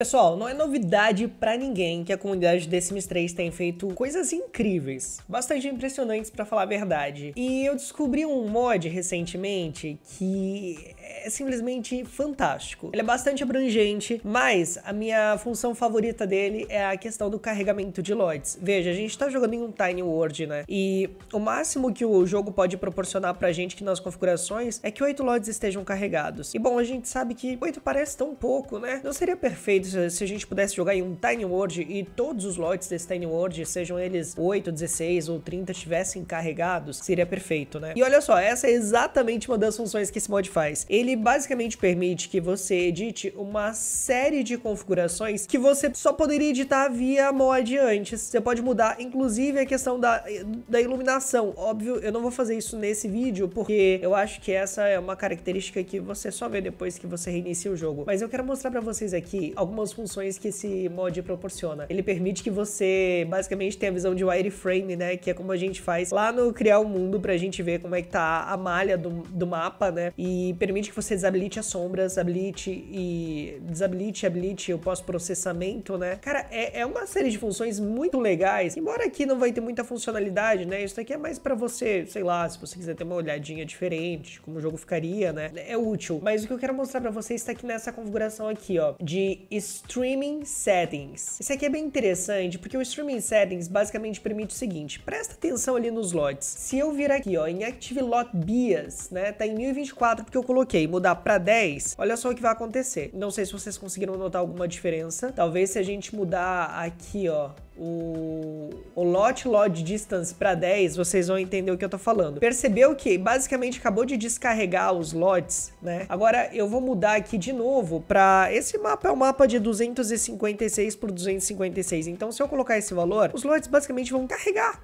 Pessoal, não é novidade para ninguém que a comunidade The Sims 3 tem feito coisas incríveis, bastante impressionantes para falar a verdade. E eu descobri um mod recentemente que é simplesmente fantástico. Ele é bastante abrangente, mas a minha função favorita dele é a questão do carregamento de LODs. Veja, a gente tá jogando em um Tiny World, né? E o máximo que o jogo pode proporcionar pra gente que nas configurações é que oito LODs estejam carregados. E bom, a gente sabe que oito parece tão pouco, né? Não seria perfeito eh, se a gente pudesse jogar em um Tiny World e todos os lotes desse Tiny World, sejam eles 8, 16 ou 30, estivessem carregados, seria perfeito, né? E olha só, essa é exatamente uma das funções que esse mod faz. Ele basicamente permite que você edite uma série de configurações que você só poderia editar via mod antes. Você pode mudar, inclusive, a questão da, da iluminação. Óbvio, eu não vou fazer isso nesse vídeo, porque eu acho que essa é uma característica que você só vê depois que você reinicia o jogo. Mas eu quero mostrar pra vocês aqui algumas algumas funções que esse mod proporciona. Ele permite que você basicamente tenha a visão de wireframe, né? Que é como a gente faz lá no Criar o um Mundo pra gente ver como é que tá a malha do, do mapa, né? E permite que você desabilite as sombras, habilite e desabilite, habilite o pós-processamento, né? Cara, é, é uma série de funções muito legais. Embora aqui não vai ter muita funcionalidade, né? Isso daqui é mais para você, sei lá, se você quiser ter uma olhadinha diferente, como o jogo ficaria, né? É útil. Mas o que eu quero mostrar para vocês está aqui nessa configuração aqui, ó, de Streaming Settings. Isso aqui é bem interessante, porque o Streaming Settings basicamente permite o seguinte, presta atenção ali nos lotes. Se eu vir aqui, ó, em Active Lot Bias, né, tá em 1024 porque eu coloquei, mudar para 10, olha só o que vai acontecer. Não sei se vocês conseguiram notar alguma diferença, talvez se a gente mudar aqui, ó, o, o lot load distance para 10, vocês vão entender o que eu tô falando. Percebeu que basicamente acabou de descarregar os lots, né? Agora eu vou mudar aqui de novo para esse mapa é um mapa de 256 por 256. Então se eu colocar esse valor, os lots basicamente vão carregar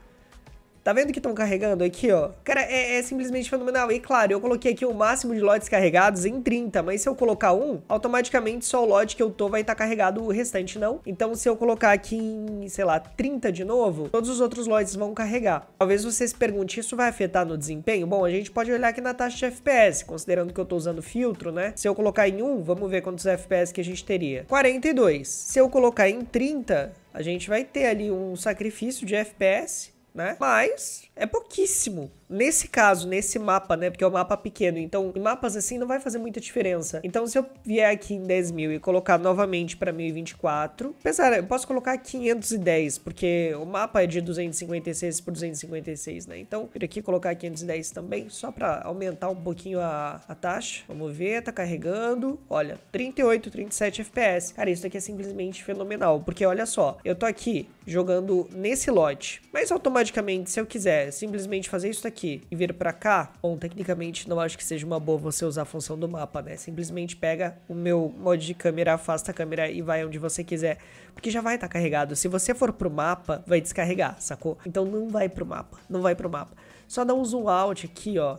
Tá vendo que estão carregando aqui, ó? Cara, é, é, simplesmente fenomenal. E claro, eu coloquei aqui o máximo de lotes carregados em 30, mas se eu colocar um, automaticamente só o lote que eu tô vai estar tá carregado, o restante não. Então se eu colocar aqui em, sei lá, 30 de novo, todos os outros lotes vão carregar. Talvez você se pergunte, isso vai afetar no desempenho? Bom, a gente pode olhar aqui na taxa de FPS, considerando que eu tô usando filtro, né? Se eu colocar em 1, vamos ver quantos FPS que a gente teria. 42. Se eu colocar em 30, a gente vai ter ali um sacrifício de FPS, né? Mas é pouquíssimo nesse caso, nesse mapa, né? Porque é um mapa pequeno. Então, em mapas assim, não vai fazer muita diferença. Então, se eu vier aqui em 10 mil e colocar novamente para 1024, apesar, eu posso colocar 510, porque o mapa é de 256 por 256, né? Então, vir aqui colocar 510 também, só para aumentar um pouquinho a, a taxa. Vamos ver, tá carregando. Olha, 38, 37 FPS. Cara, isso aqui é simplesmente fenomenal, porque olha só, eu tô aqui jogando nesse lote, mas automaticamente, se eu quiser simplesmente fazer isso aqui aqui e vir para cá, bom, tecnicamente não acho que seja uma boa você usar a função do mapa, né? Simplesmente pega o meu mod de câmera, afasta a câmera e vai onde você quiser, porque já vai estar tá carregado. Se você for pro mapa, vai descarregar, sacou? Então não vai pro mapa, não vai pro mapa. Só dá um zoom out aqui, ó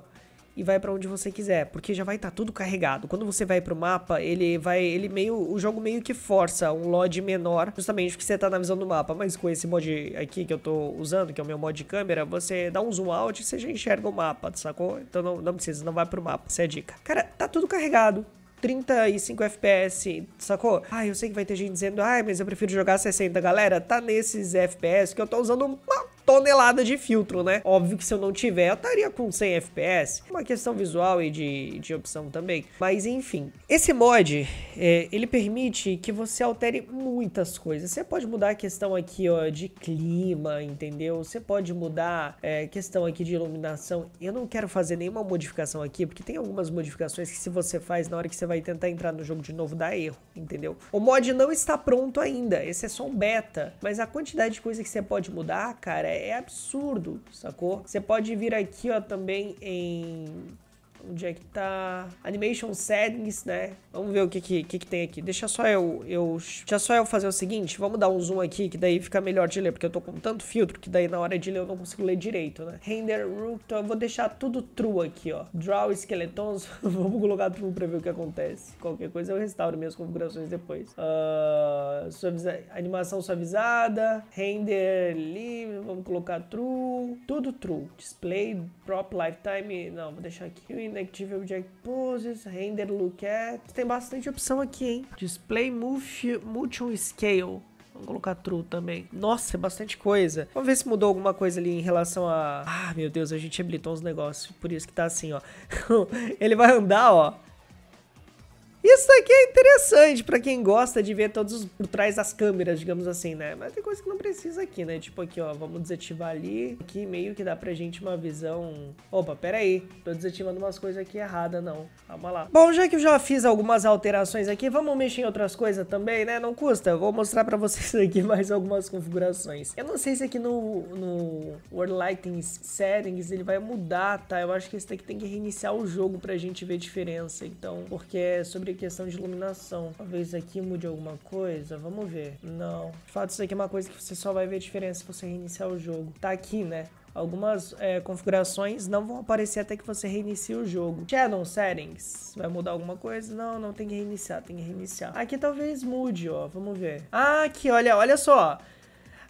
e vai para onde você quiser, porque já vai estar tá tudo carregado. Quando você vai pro mapa, ele vai, ele meio, o jogo meio que força um LOD menor, justamente porque você tá na visão do mapa, mas com esse mod aqui que eu tô usando, que é o meu mod de câmera, você dá um zoom out e você já enxerga o mapa, sacou? Então não, não precisa, não vai pro mapa, essa é a dica. Cara, tá tudo carregado, 35 FPS, sacou? ai ah, eu sei que vai ter gente dizendo, ai mas eu prefiro jogar 60. Galera, tá nesses FPS que eu tô usando tonelada de filtro, né? Óbvio que se eu não tiver, eu estaria com 100 FPS. Uma questão visual e de, de opção também. Mas enfim, esse mod, é, ele permite que você altere muitas coisas. Você pode mudar a questão aqui, ó, de clima, entendeu? Você pode mudar é, questão aqui de iluminação. Eu não quero fazer nenhuma modificação aqui, porque tem algumas modificações que se você faz na hora que você vai tentar entrar no jogo de novo, dá erro, entendeu? O mod não está pronto ainda, esse é só um beta, mas a quantidade de coisa que você pode mudar, cara, é absurdo, sacou? Você pode vir aqui, ó, também em onde é que tá. Animation settings, né? Vamos ver o que que, que, que tem aqui. Deixa só eu, eu. Deixa só eu fazer o seguinte. Vamos dar um zoom aqui, que daí fica melhor de ler, porque eu tô com tanto filtro que daí na hora de ler eu não consigo ler direito, né? Render root, então eu vou deixar tudo true aqui, ó. Draw esqueletons. Vamos colocar true pra ver o que acontece. Qualquer coisa eu restauro minhas configurações depois. Uh, suaviza... Animação suavizada. Render livre. Vamos colocar true. Tudo true. Display, prop lifetime. Não, vou deixar aqui. Inactive Object Poses, Render Look At. É, tem bastante opção aqui, hein? Display Move, Multi Scale. Vamos colocar true também. Nossa, é bastante coisa. Vamos ver se mudou alguma coisa ali em relação a... Ah, meu Deus, a gente habilitou uns negócios. Por isso que tá assim, ó. Ele vai andar, ó. Isso aqui é interessante para quem gosta de ver todos os por trás das câmeras, digamos assim, né? Mas tem coisa que não precisa aqui, né? Tipo aqui, ó, vamos desativar ali. Aqui meio que dá pra gente uma visão... Opa, pera aí. Tô desativando umas coisas aqui errada, não. Calma lá. Bom, já que eu já fiz algumas alterações aqui, vamos mexer em outras coisas também, né? Não custa. Eu vou mostrar pra vocês aqui mais algumas configurações. Eu não sei se aqui no, no World Lighting Settings ele vai mudar, tá? Eu acho que esse daqui tem que reiniciar o jogo pra gente ver diferença. Então, porque é sobre aqui questão de iluminação. Talvez aqui mude alguma coisa, vamos ver. Não. De fato, isso aqui é uma coisa que você só vai ver a diferença se você reiniciar o jogo. Tá aqui, né? Algumas é, configurações não vão aparecer até que você reinicie o jogo. Shadow Settings, vai mudar alguma coisa? Não, não tem que reiniciar, tem que reiniciar. Aqui talvez mude, ó, vamos ver. Ah, aqui, olha, olha só.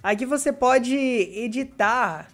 Aqui você pode editar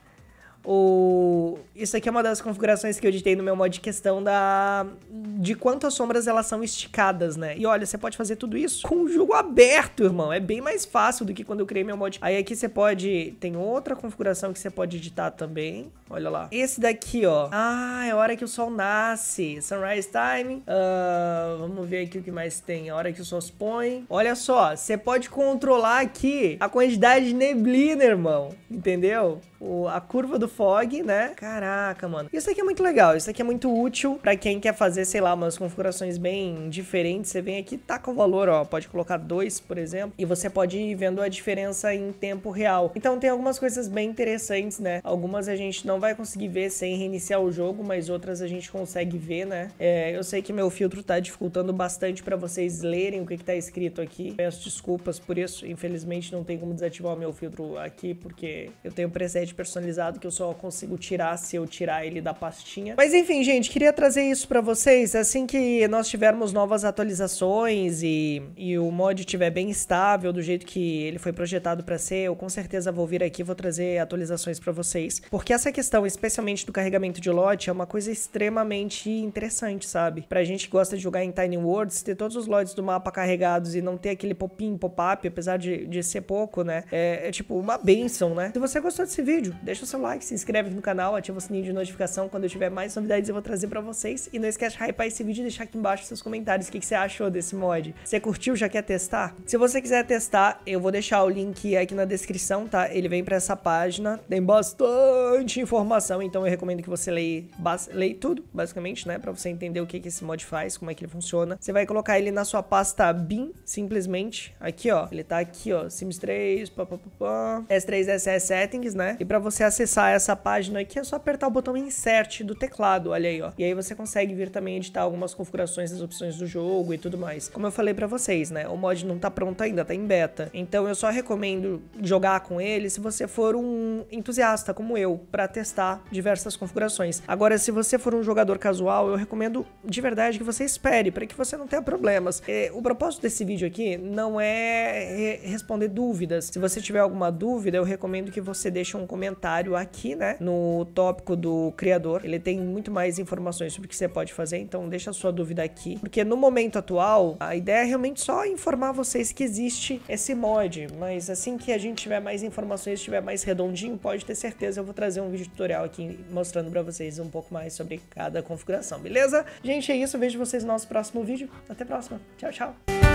o isso aqui é uma das configurações que eu editei no meu mod questão da de quantas sombras elas são esticadas, né? E olha, você pode fazer tudo isso com o jogo aberto, irmão. É bem mais fácil do que quando eu criei meu mod. Aí aqui você pode... Tem outra configuração que você pode editar também. Olha lá. Esse daqui, ó. Ah, é a hora que o sol nasce. Sunrise time. Uh, vamos ver aqui o que mais tem. A é hora que o sol se põe. Olha só, você pode controlar aqui a quantidade de neblina, irmão. Entendeu? o, a curva do fog, né? Caraca, mano. Isso aqui é muito legal, isso aqui é muito útil para quem quer fazer, sei lá, umas configurações bem diferentes. Você vem aqui, taca o valor, ó, pode colocar dois, por exemplo, e você pode ir vendo a diferença em tempo real. Então tem algumas coisas bem interessantes, né? Algumas a gente não vai conseguir ver sem reiniciar o jogo, mas outras a gente consegue ver, né? É, eu sei que meu filtro tá dificultando bastante para vocês lerem o que, que tá escrito aqui. Peço desculpas por isso, infelizmente não tem como desativar o meu filtro aqui, porque eu tenho preset totalmente personalizado que eu só consigo tirar se eu tirar ele da pastinha. Mas enfim, gente, queria trazer isso para vocês. Assim que nós tivermos novas atualizações e, e o mod estiver bem estável, do jeito que ele foi projetado para ser, eu com certeza vou vir aqui e vou trazer atualizações para vocês. Porque essa questão, especialmente do carregamento de lote, é uma coisa extremamente interessante, sabe? Pra gente que gosta de jogar em Tiny Worlds, ter todos os lotes do mapa carregados e não ter aquele pop-in, pop-up, apesar de, de ser pouco, né? É, é tipo uma benção, né? Se você gostou desse vídeo, vídeo, deixa o seu like, se inscreve no canal, ativa o sininho de notificação. Quando eu tiver mais novidades, eu vou trazer para vocês. E não esquece de hypear esse vídeo e deixar aqui embaixo seus comentários o que, que você achou desse mod. Você curtiu? Já quer testar? Se você quiser testar, eu vou deixar o link aqui na descrição, tá? Ele vem para essa página, tem bastante informação, então eu recomendo que você leia, leia tudo, basicamente, né? Para você entender o que, que esse mod faz, como é que ele funciona. Você vai colocar ele na sua pasta bin, simplesmente. Aqui, ó. Ele tá aqui, ó. Sims 3, papapá. S3, SS settings, né? E para você acessar essa página aqui é só apertar o botão insert do teclado, olha aí, ó. E aí você consegue vir também editar algumas configurações das opções do jogo e tudo mais. Como eu falei para vocês, né, o mod não tá pronto ainda, tá em beta. Então eu só recomendo jogar com ele se você for um entusiasta como eu para testar diversas configurações. Agora se você for um jogador casual, eu recomendo de verdade que você espere para que você não tenha problemas. É, o propósito desse vídeo aqui não é responder dúvidas. Se você tiver alguma dúvida, eu recomendo que você deixe um comentário comentário aqui, né? No tópico do criador. Ele tem muito mais informações sobre o que você pode fazer, então deixa a sua dúvida aqui. Porque no momento atual, a ideia é realmente só informar vocês que existe esse mod, mas assim que a gente tiver mais informações, estiver mais redondinho, pode ter certeza eu vou trazer um vídeo tutorial aqui mostrando para vocês um pouco mais sobre cada configuração, beleza? Gente, é isso, vejo vocês no nosso próximo vídeo. Até a próxima. Tchau, tchau.